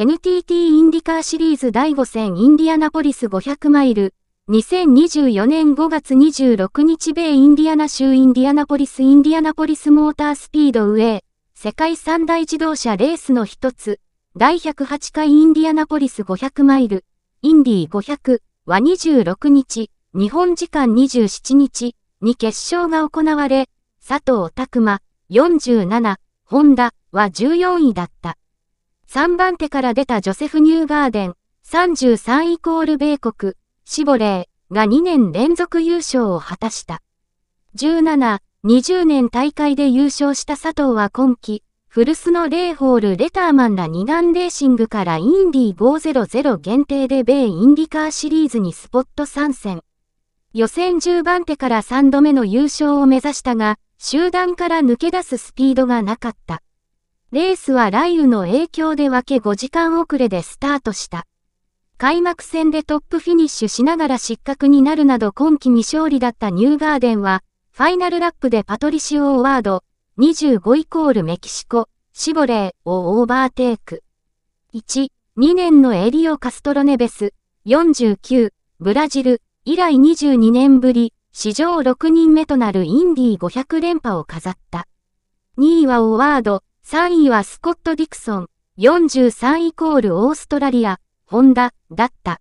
NTT インディカーシリーズ第5戦インディアナポリス500マイル、2024年5月26日米インディアナ州インディアナポリスインディアナポリスモータースピードウェイ、世界三大自動車レースの一つ、第108回インディアナポリス500マイル、インディ500は26日、日本時間27日に決勝が行われ、佐藤拓馬47、ホンダは14位だった。3番手から出たジョセフ・ニューガーデン、33イコール米国、シボレーが2年連続優勝を果たした。17、20年大会で優勝した佐藤は今季、古巣のレイホール・レターマンら2眼レーシングからインディ500限定で米インディカーシリーズにスポット参戦。予選10番手から3度目の優勝を目指したが、集団から抜け出すスピードがなかった。レースは雷雨の影響で分け5時間遅れでスタートした。開幕戦でトップフィニッシュしながら失格になるなど今季未勝利だったニューガーデンは、ファイナルラップでパトリシオ・オワード、25イコールメキシコ、シボレーをオーバーテイク。1、2年のエリオ・カストロネベス、49、ブラジル、以来22年ぶり、史上6人目となるインディ500連覇を飾った。2位はオワード、3位はスコット・ディクソン、43イコールオーストラリア、ホンダ、だった。